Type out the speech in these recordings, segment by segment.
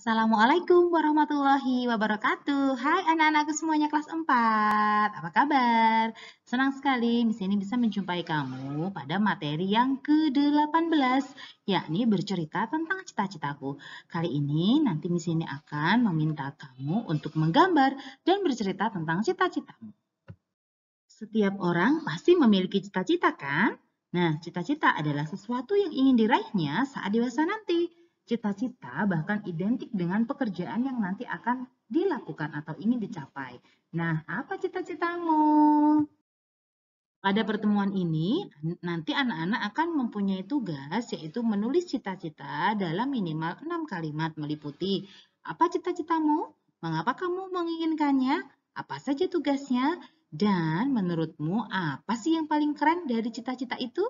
Assalamualaikum warahmatullahi wabarakatuh. Hai anak-anakku semuanya kelas 4. Apa kabar? Senang sekali di sini bisa menjumpai kamu pada materi yang ke-18, yakni bercerita tentang cita-citaku. Kali ini nanti di sini akan meminta kamu untuk menggambar dan bercerita tentang cita-citamu. Setiap orang pasti memiliki cita-cita kan? Nah, cita-cita adalah sesuatu yang ingin diraihnya saat dewasa nanti. Cita-cita bahkan identik dengan pekerjaan yang nanti akan dilakukan atau ingin dicapai. Nah, apa cita-citamu? Pada pertemuan ini, nanti anak-anak akan mempunyai tugas yaitu menulis cita-cita dalam minimal 6 kalimat meliputi apa cita-citamu, mengapa kamu menginginkannya, apa saja tugasnya, dan menurutmu apa sih yang paling keren dari cita-cita itu?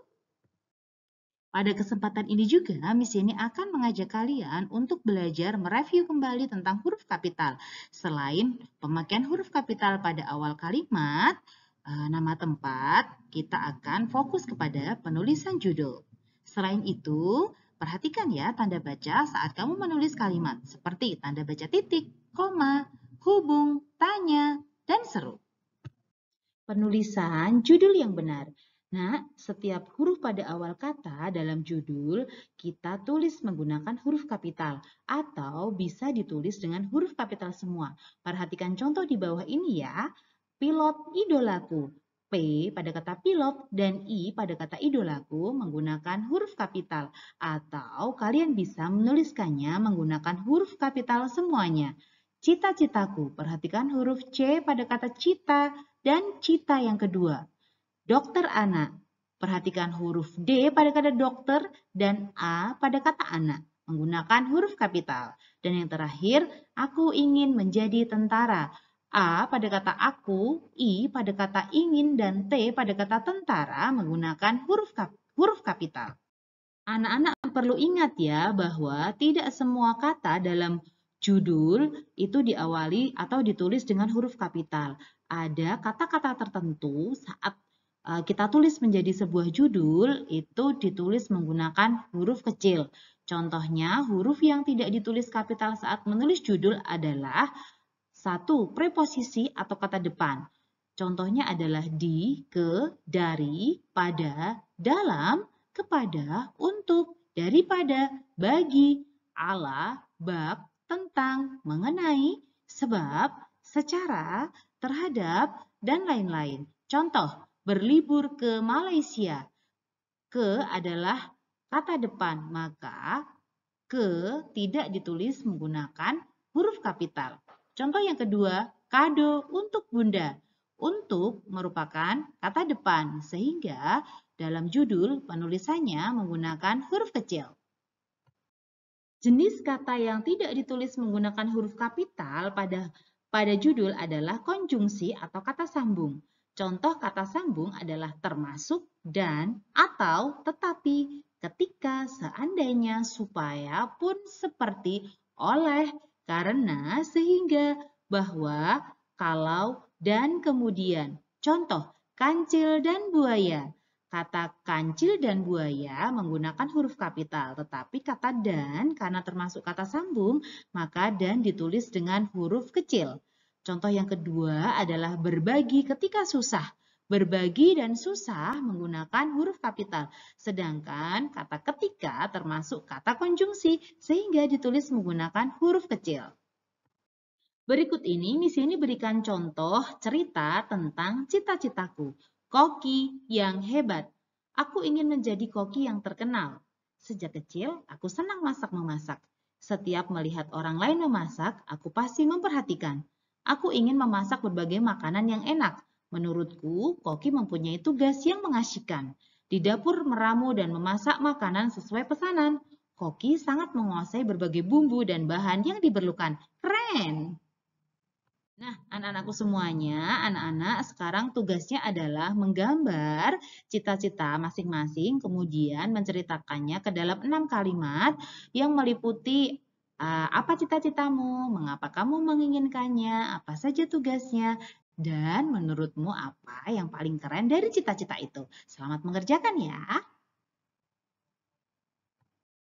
Pada kesempatan ini juga, Miss Jenny akan mengajak kalian untuk belajar mereview kembali tentang huruf kapital. Selain pemakaian huruf kapital pada awal kalimat, eh, nama tempat, kita akan fokus kepada penulisan judul. Selain itu, perhatikan ya tanda baca saat kamu menulis kalimat, seperti tanda baca titik, koma, hubung, tanya, dan seru. Penulisan judul yang benar. Nah, setiap huruf pada awal kata dalam judul kita tulis menggunakan huruf kapital atau bisa ditulis dengan huruf kapital semua. Perhatikan contoh di bawah ini ya. Pilot idolaku. P pada kata pilot dan I pada kata idolaku menggunakan huruf kapital. Atau kalian bisa menuliskannya menggunakan huruf kapital semuanya. Cita-citaku. Perhatikan huruf C pada kata cita dan cita yang kedua dokter anak. Perhatikan huruf D pada kata dokter dan A pada kata anak menggunakan huruf kapital. Dan yang terakhir, aku ingin menjadi tentara. A pada kata aku, I pada kata ingin, dan T pada kata tentara menggunakan huruf, kap huruf kapital. Anak-anak perlu ingat ya bahwa tidak semua kata dalam judul itu diawali atau ditulis dengan huruf kapital. Ada kata-kata tertentu saat Eh, kita tulis menjadi sebuah judul itu ditulis menggunakan huruf kecil. Contohnya, huruf yang tidak ditulis kapital saat menulis judul adalah satu preposisi atau kata depan. Contohnya adalah di, ke, dari, pada, dalam, kepada, untuk, daripada, bagi, ala, bab, tentang, mengenai, sebab, secara, terhadap, dan lain-lain. Contoh, berlibur ke Malaysia. Ke adalah kata depan, maka ke tidak ditulis menggunakan huruf kapital. Contoh yang kedua, kado untuk bunda. Untuk merupakan kata depan, sehingga dalam judul penulisannya menggunakan huruf kecil. Jenis kata yang tidak ditulis menggunakan huruf kapital pada pada judul adalah konjungsi atau kata sambung. Contoh kata sambung adalah termasuk dan atau tetapi ketika seandainya supaya pun seperti oleh karena sehingga bahwa kalau dan kemudian. Contoh kancil dan buaya. Kata kancil dan buaya menggunakan huruf kapital, tetapi kata dan karena termasuk kata sambung, maka dan ditulis dengan huruf kecil. Contoh yang kedua adalah berbagi ketika susah. Berbagi dan susah menggunakan huruf kapital, sedangkan kata ketika termasuk kata konjungsi, sehingga ditulis menggunakan huruf kecil. Berikut ini, misi ini berikan contoh cerita tentang cita-citaku. Koki yang hebat. Aku ingin menjadi koki yang terkenal. Sejak kecil, aku senang masak-memasak. Setiap melihat orang lain memasak, aku pasti memperhatikan. Aku ingin memasak berbagai makanan yang enak. Menurutku, Koki mempunyai tugas yang mengasyikan. Di dapur meramu dan memasak makanan sesuai pesanan. Koki sangat menguasai berbagai bumbu dan bahan yang diperlukan. Keren! Nah, anak-anakku semuanya, anak-anak sekarang tugasnya adalah menggambar cita-cita masing-masing, kemudian menceritakannya ke dalam enam kalimat yang meliputi Eh, apa cita-citamu, mengapa kamu menginginkannya, apa saja tugasnya, dan menurutmu apa yang paling keren dari cita-cita itu. Selamat mengerjakan ya.